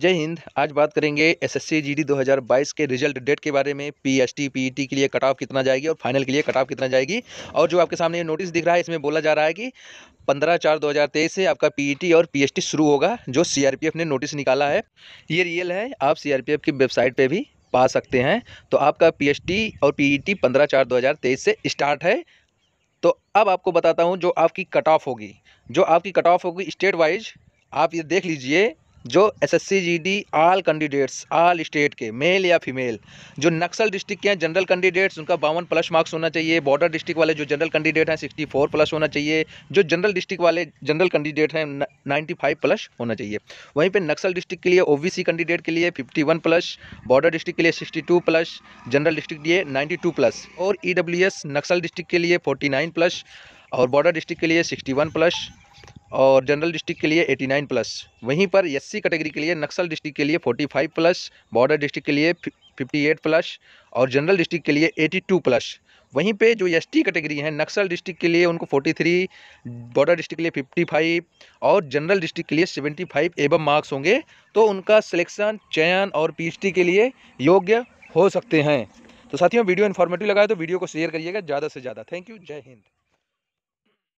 जय हिंद आज बात करेंगे एसएससी जीडी 2022 के रिजल्ट डेट के बारे में ई पीईटी e के लिए कट ऑफ कितना जाएगी और फाइनल के लिए कट ऑफ कितना जाएगी और जो आपके सामने ये नोटिस दिख रहा है इसमें बोला जा रहा है कि पंद्रह चार 2023 से आपका पीईटी e और टी शुरू होगा जो सीआरपीएफ ने नोटिस निकाला है ये रियल है आप एफ़ की वेबसाइट पर भी पा सकते हैं तो आपका टी और पी टी e पंद्रह चार तेईस से स्टार्ट है तो अब आपको बताता हूँ जो आपकी कट ऑफ होगी जो आपकी कट ऑफ होगी स्टेट वाइज आप ये देख लीजिए जो S S C G D all candidates all state के मेल या फीमेल जो नक्सल डिस्ट्रिक्ट के हैं जनरल कैंडिडेट्स उनका बावन प्लस मार्क्स होना चाहिए बॉर्डर डिस्ट्रिक्ट वाले जो जनरल कैंडिडेट हैं सिक्सटी फोर प्लस होना चाहिए जो जनरल डिस्ट्रिक्ट वाले जनरल कैंडिडेट हैं नाइन्टी फाइव प्लस होना चाहिए वहीं पर नक्सल डिस्ट्रिक्ट के लिए ओ बी सी कैंडिडेट के लिए fifty one plus border district के लिए sixty two plus general district के लिए नाइन्टी टू प्लस और E W S Naxal district के लिए फोर्टी नाइन प्लस और बॉर्डर डिस्ट्रिक्ट के लिए सिक्सटी वन प्लस और जनरल डिस्ट्रिक्ट के लिए 89 प्लस वहीं पर एस कैटेगरी के लिए नक्सल डिस्ट्रिक्ट के लिए 45 प्लस बॉर्डर डिस्ट्रिक्ट के लिए 58 प्लस और जनरल डिस्ट्रिक्ट के लिए 82 प्लस वहीं पे जो एस कैटेगरी हैं नक्सल डिस्ट्रिक्ट के लिए उनको 43 बॉर्डर डिस्ट्रिक्ट के लिए 55 और जनरल डिस्ट्रिक्ट के लिए 75 एवं मार्क्स होंगे तो उनका सिलेक्शन चयन और पी के लिए योग्य हो सकते हैं तो साथियों वीडियो इन्फॉर्मेटिव लगाए तो वीडियो को शेयर करिएगा ज़्यादा से ज़्यादा थैंक यू जय हिंद